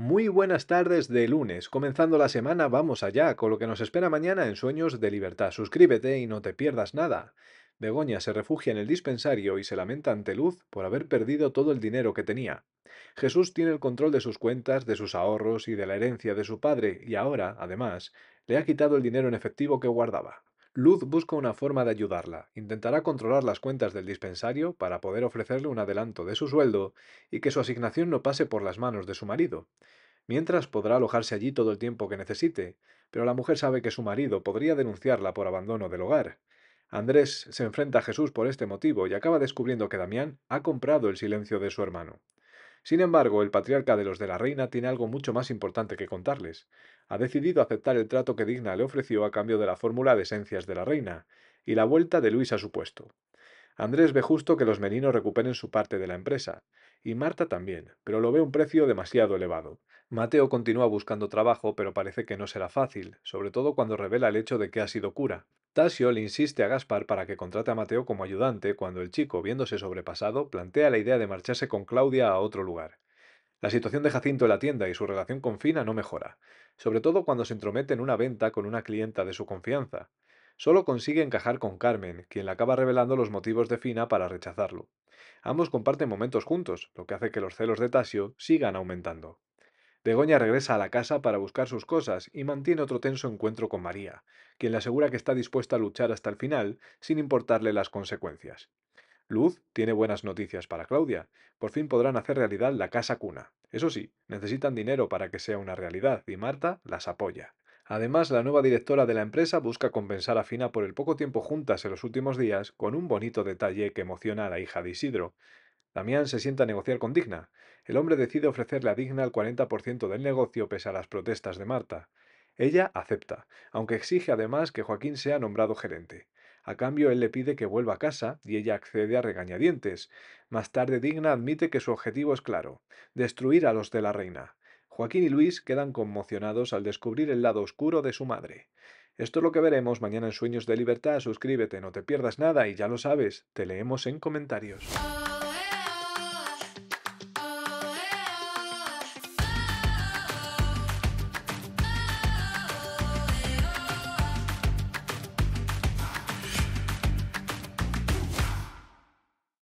Muy buenas tardes de lunes. Comenzando la semana, vamos allá con lo que nos espera mañana en Sueños de Libertad. Suscríbete y no te pierdas nada. Begoña se refugia en el dispensario y se lamenta ante Luz por haber perdido todo el dinero que tenía. Jesús tiene el control de sus cuentas, de sus ahorros y de la herencia de su padre, y ahora, además, le ha quitado el dinero en efectivo que guardaba. Luz busca una forma de ayudarla, intentará controlar las cuentas del dispensario para poder ofrecerle un adelanto de su sueldo y que su asignación no pase por las manos de su marido. Mientras podrá alojarse allí todo el tiempo que necesite, pero la mujer sabe que su marido podría denunciarla por abandono del hogar. Andrés se enfrenta a Jesús por este motivo y acaba descubriendo que Damián ha comprado el silencio de su hermano. Sin embargo, el patriarca de los de la reina tiene algo mucho más importante que contarles. Ha decidido aceptar el trato que Digna le ofreció a cambio de la fórmula de esencias de la reina y la vuelta de Luis a su puesto. Andrés ve justo que los meninos recuperen su parte de la empresa, y Marta también, pero lo ve un precio demasiado elevado. Mateo continúa buscando trabajo, pero parece que no será fácil, sobre todo cuando revela el hecho de que ha sido cura. Tasio le insiste a Gaspar para que contrate a Mateo como ayudante cuando el chico, viéndose sobrepasado, plantea la idea de marcharse con Claudia a otro lugar. La situación de Jacinto en la tienda y su relación con Fina no mejora, sobre todo cuando se entromete en una venta con una clienta de su confianza. Solo consigue encajar con Carmen, quien le acaba revelando los motivos de Fina para rechazarlo. Ambos comparten momentos juntos, lo que hace que los celos de Tasio sigan aumentando. Begoña regresa a la casa para buscar sus cosas y mantiene otro tenso encuentro con María, quien le asegura que está dispuesta a luchar hasta el final, sin importarle las consecuencias. Luz tiene buenas noticias para Claudia. Por fin podrán hacer realidad la casa cuna. Eso sí, necesitan dinero para que sea una realidad y Marta las apoya. Además, la nueva directora de la empresa busca compensar a Fina por el poco tiempo juntas en los últimos días con un bonito detalle que emociona a la hija de Isidro. Damián se sienta a negociar con Digna. El hombre decide ofrecerle a Digna el 40% del negocio pese a las protestas de Marta. Ella acepta, aunque exige además que Joaquín sea nombrado gerente. A cambio, él le pide que vuelva a casa y ella accede a regañadientes. Más tarde, Digna admite que su objetivo es claro, destruir a los de la reina. Joaquín y Luis quedan conmocionados al descubrir el lado oscuro de su madre. Esto es lo que veremos mañana en Sueños de Libertad. Suscríbete, no te pierdas nada y ya lo sabes, te leemos en comentarios.